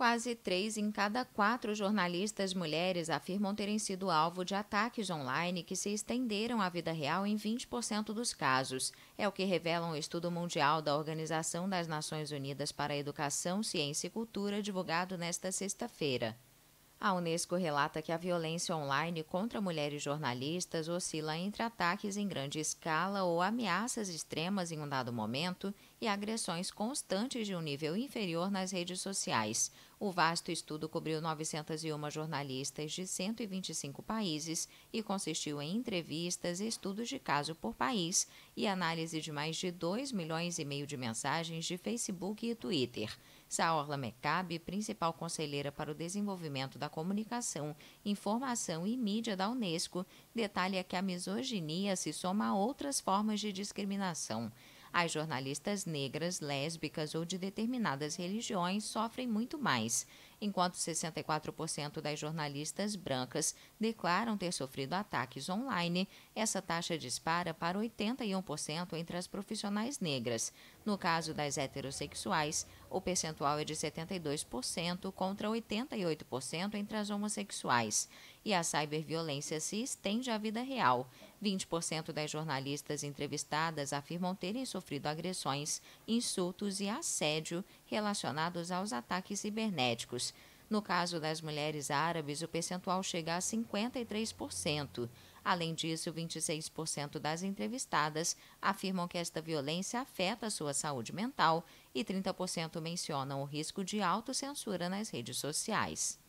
Quase três em cada quatro jornalistas mulheres afirmam terem sido alvo de ataques online que se estenderam à vida real em 20% dos casos. É o que revela um estudo mundial da Organização das Nações Unidas para a Educação, Ciência e Cultura, divulgado nesta sexta-feira. A Unesco relata que a violência online contra mulheres jornalistas oscila entre ataques em grande escala ou ameaças extremas em um dado momento e agressões constantes de um nível inferior nas redes sociais. O vasto estudo cobriu 901 jornalistas de 125 países e consistiu em entrevistas, estudos de caso por país e análise de mais de 2 milhões e meio de mensagens de Facebook e Twitter. Saorla Mecab, principal conselheira para o desenvolvimento da comunicação, informação e mídia da Unesco, detalha que a misoginia se soma a outras formas de discriminação. As jornalistas negras, lésbicas ou de determinadas religiões sofrem muito mais, enquanto 64% das jornalistas brancas declaram ter sofrido ataques online, essa taxa dispara para 81% entre as profissionais negras. No caso das heterossexuais, o percentual é de 72% contra 88% entre as homossexuais. E a cyberviolência se estende à vida real. 20% das jornalistas entrevistadas afirmam terem sofrido agressões, insultos e assédio relacionados aos ataques cibernéticos. No caso das mulheres árabes, o percentual chega a 53%. Além disso, 26% das entrevistadas afirmam que esta violência afeta a sua saúde mental e 30% mencionam o risco de autocensura nas redes sociais.